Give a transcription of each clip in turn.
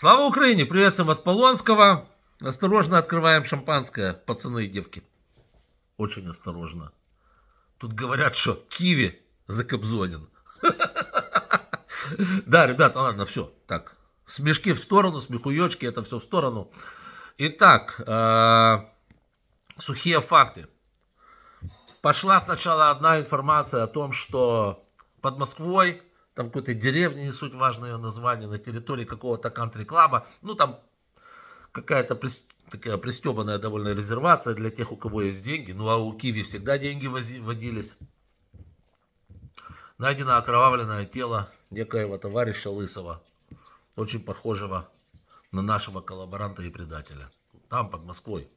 Слава Украине! Привет всем от Полонского. Осторожно открываем шампанское, пацаны и девки. Очень осторожно. Тут говорят, что киви закобзонен. Да, ребята, ладно, все. Так, смешки в сторону, смехуечки, это все в сторону. Итак, э, сухие факты. Пошла сначала одна информация о том, что под Москвой там какой-то деревни, не суть важное название, на территории какого-то кантри-клаба, ну там какая-то прис... такая пристебанная довольно резервация для тех, у кого есть деньги, ну а у Киви всегда деньги водились. Найдено окровавленное тело некоего товарища Лысого, очень похожего на нашего коллаборанта и предателя. Там, под Москвой.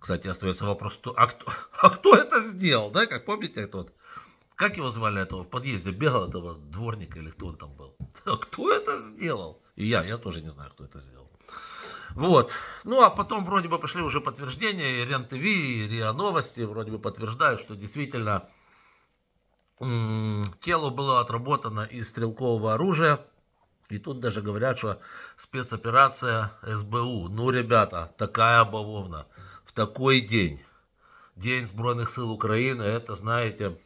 Кстати, остается вопрос, кто, а, кто, а кто это сделал, да, как помните тот как его звали этого в подъезде? Бегал этого дворника или кто он там был? Кто это сделал? И я, я тоже не знаю, кто это сделал. Вот. Ну, а потом вроде бы пошли уже подтверждения, и РЕН-ТВ, и РИА Новости вроде бы подтверждают, что действительно тело было отработано из стрелкового оружия. И тут даже говорят, что спецоперация СБУ. Ну, ребята, такая обововна. В такой день. День Сбройных сил Украины, это, знаете,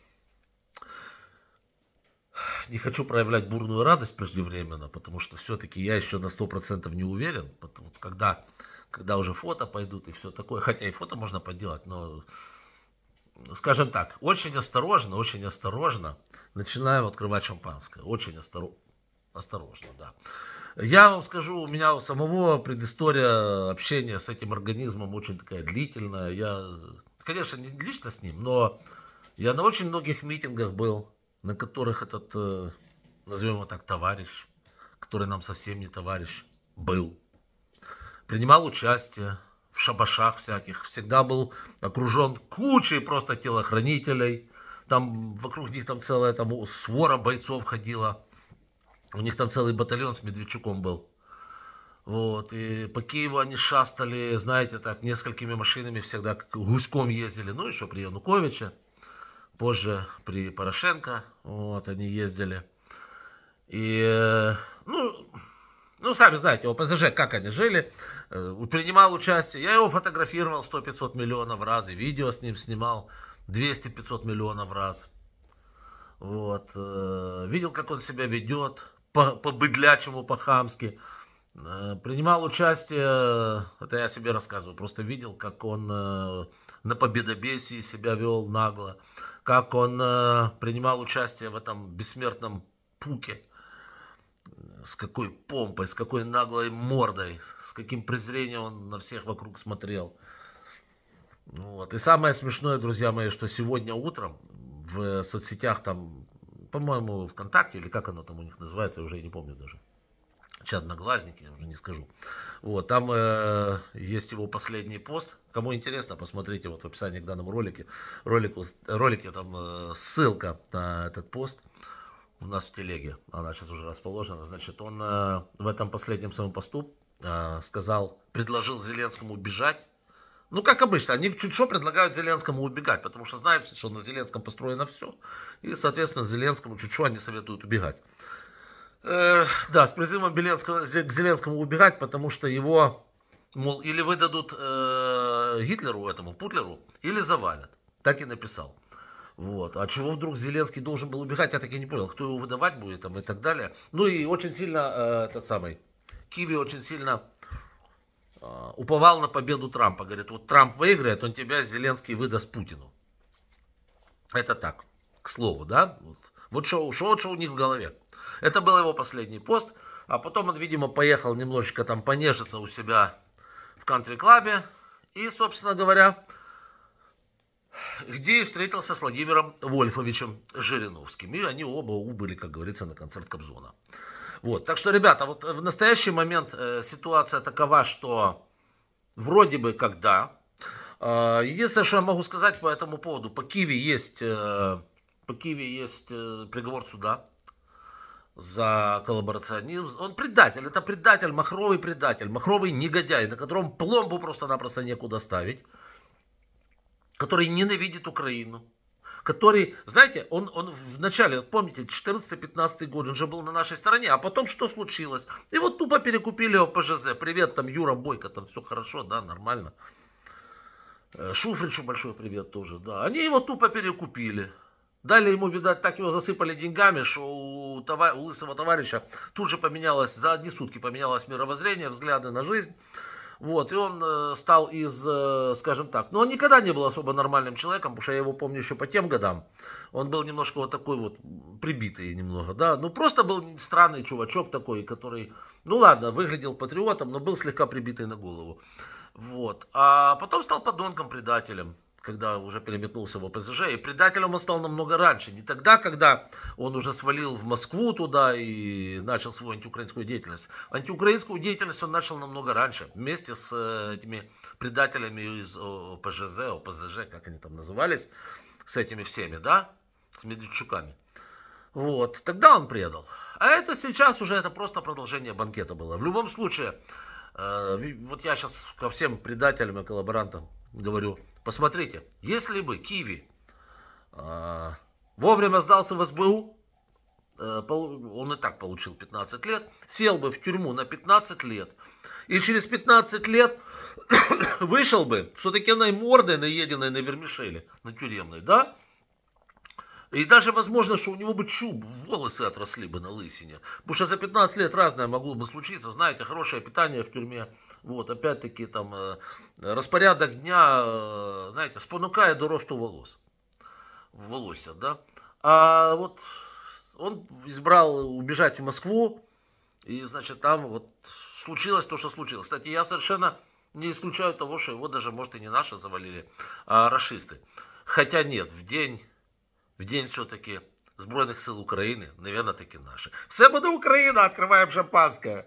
не хочу проявлять бурную радость преждевременно, потому что все-таки я еще на 100% не уверен. Потому что когда, когда уже фото пойдут и все такое, хотя и фото можно поделать, но, скажем так, очень осторожно, очень осторожно начинаем открывать шампанское. Очень осторожно, осторожно, да. Я вам скажу, у меня у самого предыстория общения с этим организмом очень такая длительная. Я, конечно, не лично с ним, но я на очень многих митингах был, на которых этот, э, назовем его так, товарищ, который нам совсем не товарищ, был. Принимал участие в шабашах всяких, всегда был окружен кучей просто телохранителей, там вокруг них там целая там свора бойцов ходила, у них там целый батальон с Медведчуком был. Вот, и по Киеву они шастали, знаете, так, несколькими машинами всегда, гуськом ездили, ну, еще при Януковиче позже при Порошенко, вот, они ездили. И, э, ну, ну, сами знаете, ОПЗЖ, как они жили, э, принимал участие, я его фотографировал 100-500 миллионов раз, и видео с ним снимал 200-500 миллионов раз. Вот, э, видел, как он себя ведет, по-быдлячему, по быдлячему по хамски Принимал участие, это я себе рассказываю, просто видел, как он на победобесии себя вел нагло как он э, принимал участие в этом бессмертном пуке, с какой помпой, с какой наглой мордой, с каким презрением он на всех вокруг смотрел. Ну вот. И самое смешное, друзья мои, что сегодня утром в соцсетях там, по-моему, ВКонтакте или как оно там у них называется, я уже не помню даже, Сейчас одноглазники, я уже не скажу. Вот, там э, есть его последний пост. Кому интересно, посмотрите вот в описании к данному ролике. Ролику, ролике там э, ссылка на этот пост у нас в телеге. Она сейчас уже расположена. Значит, он э, в этом последнем своем посту э, сказал, предложил Зеленскому убежать. Ну, как обычно, они чуть что предлагают Зеленскому убегать, потому что знают, что на Зеленском построено все. И, соответственно, Зеленскому чуть что они советуют убегать э, да, с призывом к Зеленскому убирать, потому что его, мол, или выдадут э, Гитлеру этому, Путлеру, или завалят. Так и написал. Вот. А чего вдруг Зеленский должен был убегать, я так и не понял, кто его выдавать будет там, и так далее. Ну и очень сильно э, этот самый Киви очень сильно э, уповал на победу Трампа. Говорит, вот Трамп выиграет, он тебя Зеленский выдаст Путину. Это так, к слову, да? Вот. Вот что, что, что у них в голове. Это был его последний пост. А потом он, видимо, поехал немножечко там понежиться у себя в кантри-клабе. И, собственно говоря, где и встретился с Владимиром Вольфовичем Жириновским. И они оба убыли, как говорится, на концерт Кобзона. Вот. Так что, ребята, вот в настоящий момент э, ситуация такова, что вроде бы когда. Э, единственное, что я могу сказать по этому поводу, по Киеве есть э, по Киеве есть э, приговор суда за коллаборационизм. Он предатель, это предатель, махровый предатель, махровый негодяй, на котором пломбу просто-напросто некуда ставить, который ненавидит Украину, который, знаете, он, он в начале, вот помните, 14-15 год, он же был на нашей стороне, а потом что случилось? И вот тупо перекупили его ПЖЗ. Привет, там Юра Бойко, там все хорошо, да, нормально. Э, Шуфричу большой привет тоже, да. Они его тупо перекупили. Далее ему, видать, так его засыпали деньгами, что у, товар... у лысого товарища тут же поменялось, за одни сутки поменялось мировоззрение, взгляды на жизнь. Вот, и он э, стал из, э, скажем так, но ну, он никогда не был особо нормальным человеком, потому что я его помню еще по тем годам. Он был немножко вот такой вот прибитый немного, да. Ну, просто был странный чувачок такой, который, ну ладно, выглядел патриотом, но был слегка прибитый на голову. Вот. А потом стал подонком, предателем когда уже переметнулся в ОПЗЖ. И предателем он стал намного раньше. Не тогда, когда он уже свалил в Москву туда и начал свою антиукраинскую деятельность. Антиукраинскую деятельность он начал намного раньше. Вместе с э, этими предателями из ОПЖЗ, ОПЗЖ, как они там назывались, с этими всеми, да, с Медведчуками. Вот, тогда он предал. А это сейчас уже, это просто продолжение банкета было. В любом случае, э, вот я сейчас ко всем предателям и коллаборантам говорю, посмотрите, если бы Киви э, вовремя сдался в СБУ, э, он и так получил 15 лет, сел бы в тюрьму на 15 лет, и через 15 лет вышел бы с такой мордой наеденной на вермишеле, на тюремной, да? И даже возможно, что у него бы чуб, волосы отросли бы на лысине. Потому что за 15 лет разное могло бы случиться. Знаете, хорошее питание в тюрьме, вот, опять-таки, там, э, распорядок дня, э, знаете, спонукає до росту волос. Волосся, да? А вот он избрал убежать в Москву, и, значит, там вот случилось то, что случилось. Кстати, я совершенно не исключаю того, что его даже, может, и не наши завалили, а расисты. Хотя нет, в день, в день все-таки сбройных сил Украины, наверное, таки наши. Все буде Украина, открываем шампанское.